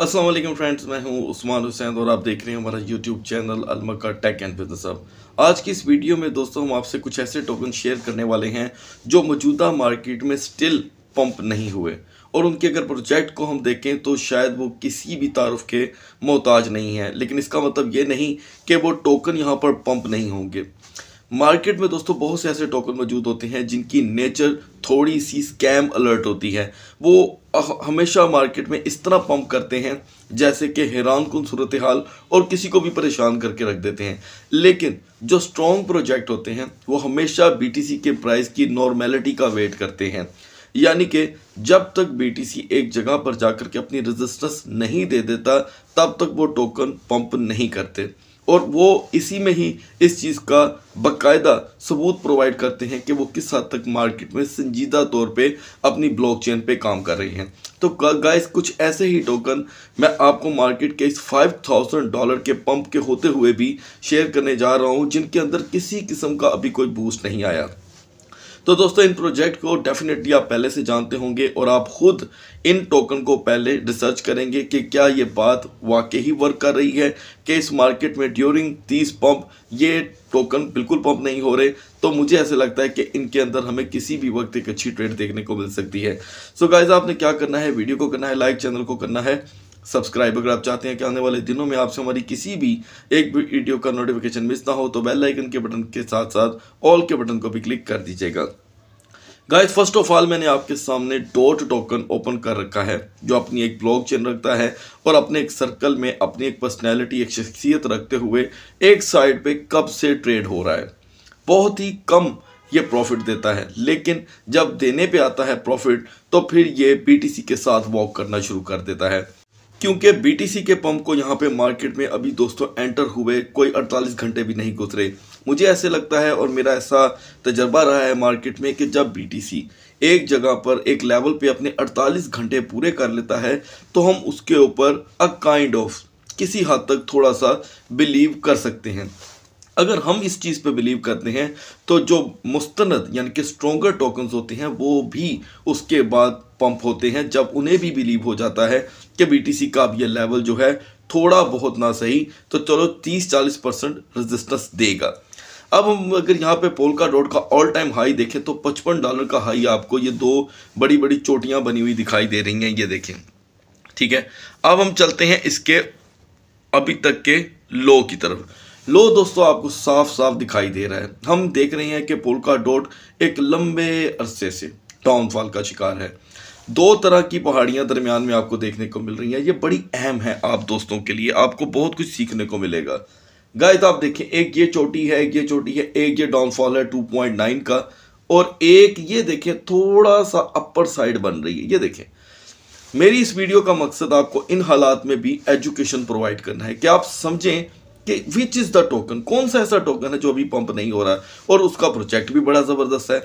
Aslam friends मैं हूं उस्मान हुसैन और आप देख रहे हैं हमारा यूट्यूब चैनल अलमका टेक एंड बिजनेस अब आज की इस वीडियो में दोस्तों हम आपसे कुछ ऐसे टोकन शेयर करने वाले हैं जो मौजूदा मार्केट में स्टिल पंप नहीं हुए और उनके अगर प्रोजेक्ट को हम देखें तो शायद वो किसी भी तारफ़ के मोहताज नहीं है लेकिन इसका मतलब ये नहीं कि वो टोकन यहाँ पर पम्प नहीं होंगे मार्केट में दोस्तों बहुत से ऐसे टोकन मौजूद होते हैं जिनकी नेचर थोड़ी सी स्कैम अलर्ट होती है वो हमेशा मार्केट में इस तरह पंप करते हैं जैसे कि हैरान कन सूरत हाल और किसी को भी परेशान करके रख देते हैं लेकिन जो स्ट्रॉन्ग प्रोजेक्ट होते हैं वो हमेशा बी के प्राइस की नॉर्मेलिटी का वेट करते हैं यानी कि जब तक बी एक जगह पर जाकर के अपनी रेजिस्टेंस नहीं दे देता तब तक वो टोकन पंप नहीं करते और वो इसी में ही इस चीज़ का बकायदा सबूत प्रोवाइड करते हैं कि वो किस हद तक मार्केट में संजीदा तौर पे अपनी ब्लॉकचेन पे काम कर रही हैं तो गाइस कुछ ऐसे ही टोकन मैं आपको मार्केट के इस फाइव थाउजेंड डॉलर के पंप के होते हुए भी शेयर करने जा रहा हूँ जिनके अंदर किसी किस्म का अभी कोई बूस्ट नहीं आया तो दोस्तों इन प्रोजेक्ट को डेफिनेटली आप पहले से जानते होंगे और आप खुद इन टोकन को पहले रिसर्च करेंगे कि क्या ये बात वाकई ही वर्क कर रही है कि इस मार्केट में ड्यूरिंग दीज पम्प ये टोकन बिल्कुल पम्प नहीं हो रहे तो मुझे ऐसे लगता है कि इनके अंदर हमें किसी भी वक्त एक अच्छी ट्रेड देखने को मिल सकती है सो so गाइज आपने क्या करना है वीडियो को करना है लाइक चैनल को करना है सब्सक्राइब अगर आप चाहते हैं कि आने वाले दिनों में आपसे हमारी किसी भी एक वीडियो का नोटिफिकेशन मिस ना हो तो बेल आइकन के बटन के साथ साथ ऑल के बटन को भी क्लिक कर दीजिएगा गाइस फर्स्ट ऑफ ऑल मैंने आपके सामने डॉट टोकन ओपन कर रखा है जो अपनी एक ब्लॉक चेन रखता है और अपने एक सर्कल में अपनी एक पर्सनैलिटी एक शख्सियत रखते हुए एक साइड पर कब से ट्रेड हो रहा है बहुत ही कम ये प्रॉफिट देता है लेकिन जब देने पे आता है प्रॉफिट तो फिर ये बीटीसी के साथ वॉक करना शुरू कर देता है क्योंकि बीटीसी के पंप को यहाँ पे मार्केट में अभी दोस्तों एंटर हुए कोई 48 घंटे भी नहीं गुजरे मुझे ऐसे लगता है और मेरा ऐसा तजर्बा रहा है मार्केट में कि जब बीटीसी एक जगह पर एक लेवल पे अपने 48 घंटे पूरे कर लेता है तो हम उसके ऊपर अ काइंड ऑफ किसी हद तक थोड़ा सा बिलीव कर सकते हैं अगर हम इस चीज़ पे बिलीव करते हैं तो जो मुस्तंद यानी कि स्ट्रोंगर टोकन्स होते हैं वो भी उसके बाद पंप होते हैं जब उन्हें भी बिलीव हो जाता है कि बीटीसी का अब ये लेवल जो है थोड़ा बहुत ना सही तो चलो 30-40 परसेंट रजिस्टेंस देगा अब हम अगर यहाँ पे पोलका डॉट का ऑल टाइम हाई देखें तो पचपन डॉलर का हाई आपको ये दो बड़ी बड़ी चोटियाँ बनी हुई दिखाई दे रही हैं ये देखें ठीक है अब हम चलते हैं इसके अभी तक के लो की तरफ लो दोस्तों आपको साफ साफ दिखाई दे रहा है हम देख रहे हैं कि पोलका डोट एक लंबे अरसे से डाउनफॉल का शिकार है दो तरह की पहाड़ियाँ दरमियान में आपको देखने को मिल रही हैं ये बड़ी अहम है आप दोस्तों के लिए आपको बहुत कुछ सीखने को मिलेगा गाय तो आप देखें एक ये चोटी है एक ये चोटी है एक ये डाउनफॉल है टू का और एक ये देखें थोड़ा सा अपर साइड बन रही है ये देखें मेरी इस वीडियो का मकसद आपको इन हालात में भी एजुकेशन प्रोवाइड करना है कि आप समझें कि विच इज़ द टोकन कौन सा ऐसा टोकन है जो अभी पंप नहीं हो रहा और उसका प्रोजेक्ट भी बड़ा ज़बरदस्त है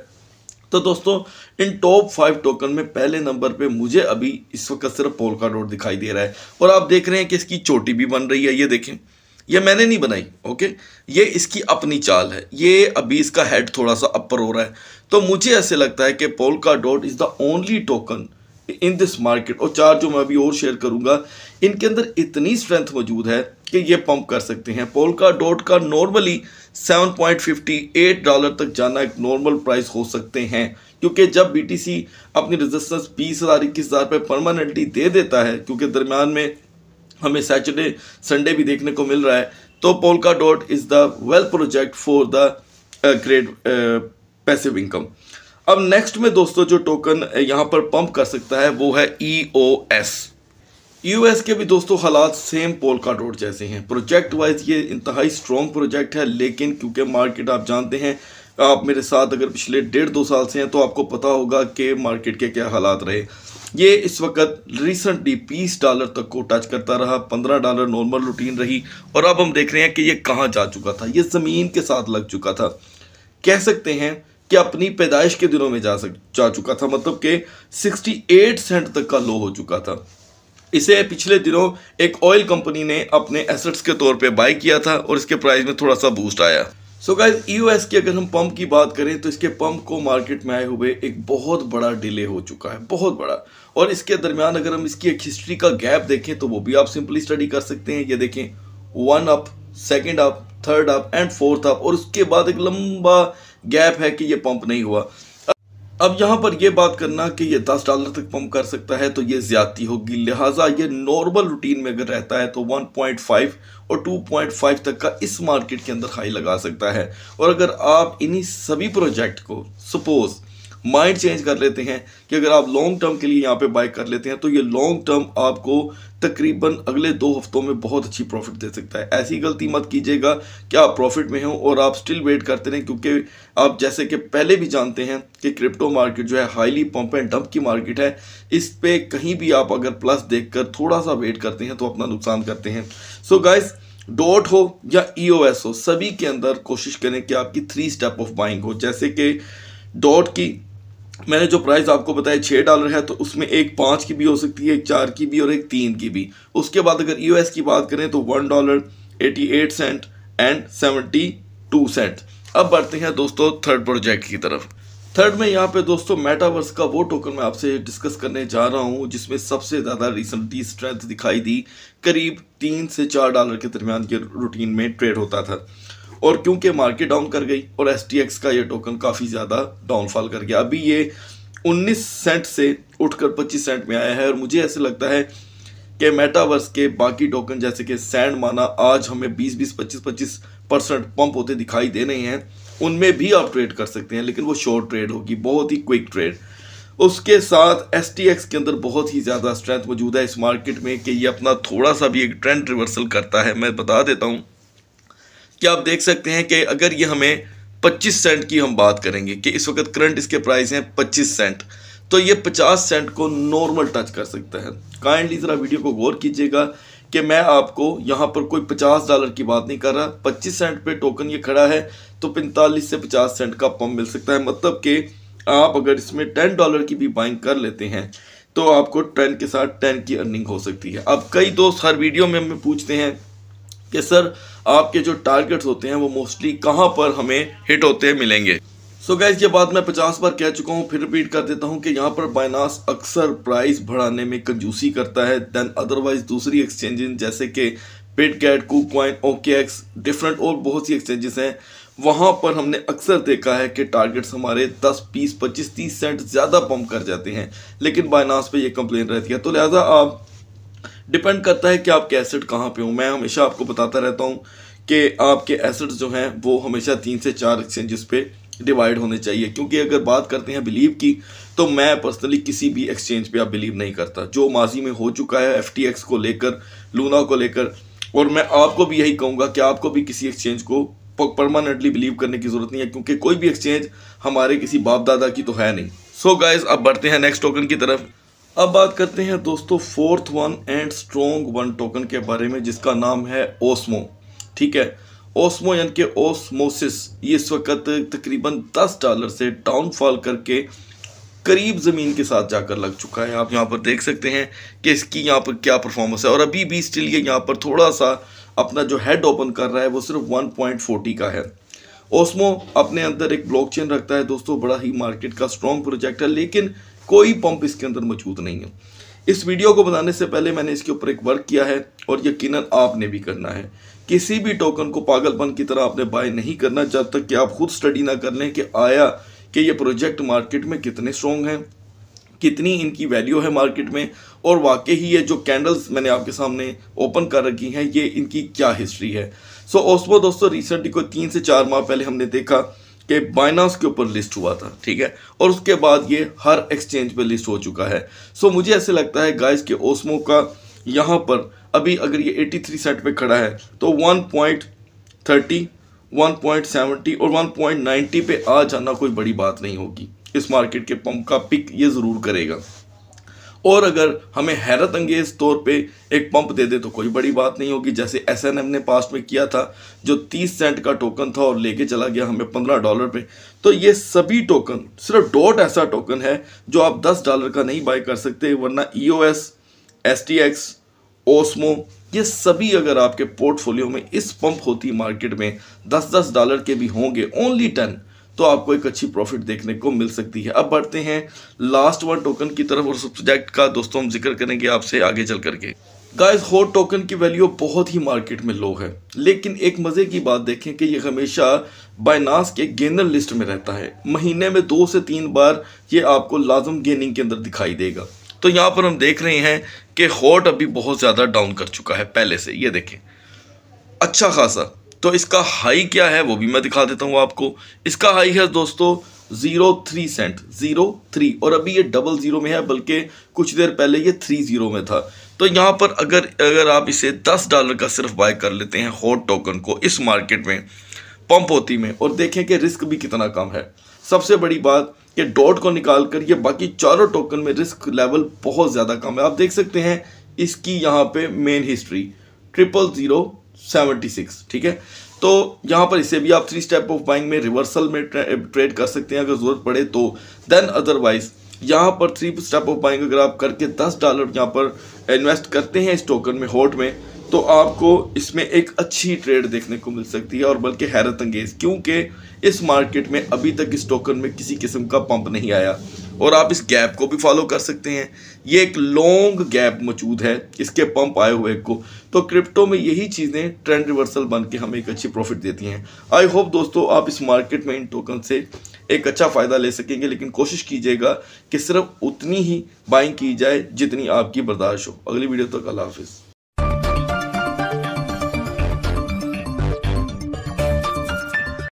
तो दोस्तों इन टॉप फाइव टोकन में पहले नंबर पे मुझे अभी इस वक्त सिर्फ पोलका डॉट दिखाई दे रहा है और आप देख रहे हैं कि इसकी चोटी भी बन रही है ये देखें ये मैंने नहीं बनाई ओके ये इसकी अपनी चाल है ये अभी इसका हेड थोड़ा सा अपर हो रहा है तो मुझे ऐसे लगता है कि Polkadot is the only token in this market और चार जो मैं अभी और शेयर करूँगा इनके अंदर इतनी स्ट्रेंथ मौजूद है कि ये पंप कर सकते हैं पोलका डॉट का नॉर्मली 7.58 डॉलर तक जाना एक नॉर्मल प्राइस हो सकते हैं क्योंकि जब बीटीसी अपनी रजिस्टेंस बीस हज़ार इक्कीस हज़ार पर परमानेंटली दे देता है क्योंकि दरमियान में हमें सैटरडे संडे भी देखने को मिल रहा है तो Polkadot is the well project for the great passive income अब नेक्स्ट में दोस्तों जो टोकन uh, यहाँ पर पंप कर सकता है वो है ई ओ एस यूएस के भी दोस्तों हालात सेम पोलका रोड जैसे हैं प्रोजेक्ट वाइज ये इंतहाई स्ट्रॉन्ग प्रोजेक्ट है लेकिन क्योंकि मार्केट आप जानते हैं आप मेरे साथ अगर पिछले डेढ़ दो साल से हैं तो आपको पता होगा कि मार्केट के क्या हालात रहे ये इस वक्त रिसेंटली बीस डॉलर तक को टच करता रहा पंद्रह डॉलर नॉर्मल रूटीन रही और अब हम देख रहे हैं कि ये कहाँ जा चुका था ये ज़मीन के साथ लग चुका था कह सकते हैं कि अपनी पैदाइश के दिनों में जा सक जा चुका था मतलब कि एट सेंट तक का लो हो चुका था इसे पिछले दिनों एक ऑयल कंपनी ने अपने एसेट्स के तौर पे बाय किया था और इसके प्राइस में थोड़ा सा बूस्ट आया सो गाइज ईओएस की अगर हम पंप की बात करें तो इसके पंप को मार्केट में आए हुए एक बहुत बड़ा डिले हो चुका है बहुत बड़ा और इसके दरमियान अगर हम इसकी एक हिस्ट्री का गैप देखें तो वो भी आप सिंपली स्टडी कर सकते हैं ये देखें one up second up third up and fourth up और उसके बाद एक लंबा गैप है कि ये पंप नहीं हुआ अब यहाँ पर यह बात करना कि यह दस डॉलर तक पंप कर सकता है तो ये ज़्यादा होगी लिहाजा ये नॉर्मल रूटीन में अगर रहता है तो 1.5 और 2.5 तक का इस मार्केट के अंदर हाई लगा सकता है और अगर आप इन्हीं सभी प्रोजेक्ट को सपोज़ माइंड चेंज कर लेते हैं कि अगर आप लॉन्ग टर्म के लिए यहाँ पे बाय कर लेते हैं तो ये लॉन्ग टर्म आपको तकरीबन अगले दो हफ्तों में बहुत अच्छी प्रॉफिट दे सकता है ऐसी गलती मत कीजिएगा कि आप प्रॉफिट में हो और आप स्टिल वेट करते रहें क्योंकि आप जैसे कि पहले भी जानते हैं कि क्रिप्टो मार्केट जो है हाईली पम्प एंड डंप की मार्केट है इस पर कहीं भी आप अगर प्लस देख कर थोड़ा सा वेट करते हैं तो अपना नुकसान करते हैं सो so गाइज़ डॉट हो या ई e हो सभी के अंदर कोशिश करें कि आपकी थ्री स्टेप ऑफ बाइंग हो जैसे कि डॉट की मैंने जो प्राइस आपको बताया छः डॉलर है तो उसमें एक पाँच की भी हो सकती है एक चार की भी और एक तीन की भी उसके बाद अगर यूएस की बात करें तो one dollar eighty eight cent and seventy two cent अब बढ़ते हैं दोस्तों थर्ड प्रोजेक्ट की तरफ थर्ड में यहाँ पे दोस्तों मेटावर्स का वो टोकन मैं आपसे डिस्कस करने जा रहा हूँ जिसमें सबसे ज़्यादा रिसेंटली स्ट्रेंथ दिखाई दी करीब तीन से चार डॉलर के दरमियान के रूटीन में ट्रेड होता था और क्योंकि मार्केट डाउन कर गई और एस का ये टोकन काफ़ी ज़्यादा डाउनफॉल कर गया अभी ये 19 सेंट से उठकर 25 सेंट में आया है और मुझे ऐसे लगता है कि मेटावर्स के बाकी टोकन जैसे कि सैंड माना आज हमें 20-20 25-25 परसेंट पंप होते दिखाई दे रहे हैं उनमें भी आप ट्रेड कर सकते हैं लेकिन वो शॉर्ट ट्रेड होगी बहुत ही क्विक ट्रेड उसके साथ एस के अंदर बहुत ही ज़्यादा स्ट्रेंथ मौजूद है इस मार्केट में कि ये अपना थोड़ा सा भी एक ट्रेंड रिवर्सल करता है मैं बता देता हूँ कि आप देख सकते हैं कि अगर ये हमें 25 सेंट की हम बात करेंगे कि इस वक्त करंट इसके प्राइस हैं 25 सेंट तो ये 50 सेंट को नॉर्मल टच कर सकता है काइंडली ज़रा वीडियो को गौर कीजिएगा कि मैं आपको यहाँ पर कोई 50 डॉलर की बात नहीं कर रहा 25 सेंट पे टोकन ये खड़ा है तो 45 से 50 सेंट का पम्प मिल सकता है मतलब कि आप अगर इसमें टेन डॉलर की भी बाइंग कर लेते हैं तो आपको टेन के साथ टेन की अर्निंग हो सकती है अब कई दोस्त हर वीडियो में हमें पूछते हैं कि सर आपके जो टारगेट्स होते हैं वो मोस्टली कहाँ पर हमें हिट होते मिलेंगे सो so गैस ये बात मैं पचास बार कह चुका हूँ फिर रिपीट कर देता हूँ कि यहाँ पर बाइनास अक्सर प्राइस बढ़ाने में कंजूसी करता है देन अदरवाइज दूसरी एक्सचेंज जैसे कि Bitget KuCoin OKX different और बहुत सी एक्सचेंजेस हैं वहाँ पर हमने अक्सर देखा है कि टारगेट्स हमारे 10, 20, 25, 30 सेंट ज़्यादा पम्प कर जाते हैं लेकिन बाइनास पे ये कंप्लेन रहती है तो लिहाजा आप डिपेंड करता है कि आपके एसेट कहाँ पे हो मैं हमेशा आपको बताता रहता हूँ कि आपके एसेट्स जो हैं वो हमेशा तीन से चार एक्सचेंजेस पे डिवाइड होने चाहिए क्योंकि अगर बात करते हैं बिलीव की तो मैं पर्सनली किसी भी एक्सचेंज पे आप बिलीव नहीं करता जो माजी में हो चुका है एफ को लेकर लूना को लेकर और मैं आपको भी यही कहूँगा कि आपको भी किसी एक्सचेंज को परमानेंटली बिलीव करने की ज़रूरत नहीं है क्योंकि कोई भी एक्सचेंज हमारे किसी बाप दादा की तो है नहीं सो so गाइज अब बढ़ते हैं नेक्स्ट टोकन की तरफ अब बात करते हैं दोस्तों fourth one and strong one token के बारे में जिसका नाम है ओस्मो ठीक है ओस्मो यानी कि ओस्मोसिस ये इस वक्त तकरीबन 10 डॉलर से डाउनफॉल करके करीब ज़मीन के साथ जाकर लग चुका है आप यहाँ पर देख सकते हैं कि इसकी यहाँ पर क्या परफॉर्मेंस है और अभी भी स्टिल ये यहाँ पर थोड़ा सा अपना जो हेड ओपन कर रहा है वो सिर्फ 1.40 का है ओस्मो अपने अंदर एक ब्लॉकचेन रखता है दोस्तों बड़ा ही मार्केट का स्ट्रॉन्ग प्रोजेक्ट है लेकिन कोई पंप इसके अंदर मौजूद नहीं है इस वीडियो को बनाने से पहले मैंने इसके ऊपर एक वर्क किया है और यकीन आपने भी करना है किसी भी टोकन को पागलपन की तरह आपने बाय नहीं करना जब तक कि आप खुद स्टडी ना कर लें कि आया कि ये प्रोजेक्ट मार्केट में कितने स्ट्रॉन्ग हैं कितनी इनकी वैल्यू है मार्केट में और वाकई ही ये जो कैंडल्स मैंने आपके सामने ओपन कर रखी हैं ये इनकी क्या हिस्ट्री है सो so, ओस्बो दोस्तों रिसेंटली को तीन से चार माह पहले हमने देखा कि बाइनास के ऊपर लिस्ट हुआ था ठीक है और उसके बाद ये हर एक्सचेंज पे लिस्ट हो चुका है सो मुझे ऐसे लगता है गाइस के ओसमो का यहाँ पर अभी अगर ये 83 सेट पर खड़ा है तो 1.30 1.70 और 1.90 पे आ जाना कोई बड़ी बात नहीं होगी इस मार्केट के पंप का पिक ये ज़रूर करेगा और अगर हमें हैरत अंगेज तौर पे एक पंप दे दे तो कोई बड़ी बात नहीं होगी जैसे एस ने पास्ट में किया था जो तीस सेंट का टोकन था और लेके चला गया हमें पंद्रह डॉलर पे तो ये सभी टोकन सिर्फ डॉट ऐसा टोकन है जो आप दस डॉलर का नहीं बाय कर सकते वरना E O S S T X Osmo ये सभी अगर आपके पोर्टफोलियो में इस पंप होती मार्केट में दस दस डॉलर के भी होंगे ओनली टेन तो आपको एक अच्छी प्रॉफिट देखने को मिल सकती है अब बढ़ते हैं लास्ट वन टोकन की तरफ और सब्जेक्ट का दोस्तों हम जिक्र करेंगे आपसे आगे चल करके गाइस होट टोकन की वैल्यू बहुत ही मार्केट में लो है लेकिन एक मज़े की बात देखें कि ये हमेशा बाइनास के गेनर लिस्ट में रहता है महीने में दो से तीन बार ये आपको लाजम गेनिंग के अंदर दिखाई देगा तो यहाँ पर हम देख रहे हैं कि हॉट अभी बहुत ज़्यादा डाउन कर चुका है पहले से ये देखें अच्छा खासा तो इसका हाई क्या है वो भी मैं दिखा देता हूँ आपको इसका हाई है दोस्तों zero three cent zero three और अभी ये डबल जीरो में है बल्कि कुछ देर पहले ये थ्री जीरो में था तो यहाँ पर अगर अगर आप इसे दस डॉलर का सिर्फ बाय कर लेते हैं हॉट टोकन को इस मार्केट में पंप होती में और देखें कि रिस्क भी कितना कम है सबसे बड़ी बात कि डॉट को निकाल कर ये बाकी चारों टोकन में रिस्क लेवल बहुत ज़्यादा कम है आप देख सकते हैं इसकी यहाँ पर main history triple zero seventy six ठीक है तो यहाँ पर इसे भी आप थ्री स्टेप ऑफ बाइंग में रिवर्सल में ट्रेड कर सकते हैं अगर ज़रूरत पड़े तो देन अदरवाइज यहाँ पर थ्री स्टेप ऑफ बाइंग अगर आप करके दस डॉलर यहाँ पर इन्वेस्ट करते हैं इस टोकन में होल्ड में तो आपको इसमें एक अच्छी ट्रेड देखने को मिल सकती है और बल्कि हैरत अंगेज क्योंकि इस मार्केट में अभी तक इस टोकन में किसी किस्म का पंप नहीं आया और आप इस गैप को भी फॉलो कर सकते हैं ये एक लॉन्ग गैप मौजूद है इसके पंप आए हुए को तो क्रिप्टो में यही चीज़ें ट्रेंड रिवर्सल बन के हमें एक अच्छी प्रॉफिट देती हैं आई होप दोस्तों आप इस मार्केट में इन टोकन से एक अच्छा फ़ायदा ले सकेंगे लेकिन कोशिश कीजिएगा कि सिर्फ उतनी ही बाइंग की जाए जितनी आपकी बर्दाश्त हो अगली वीडियो तक अल्लाह हाफिज़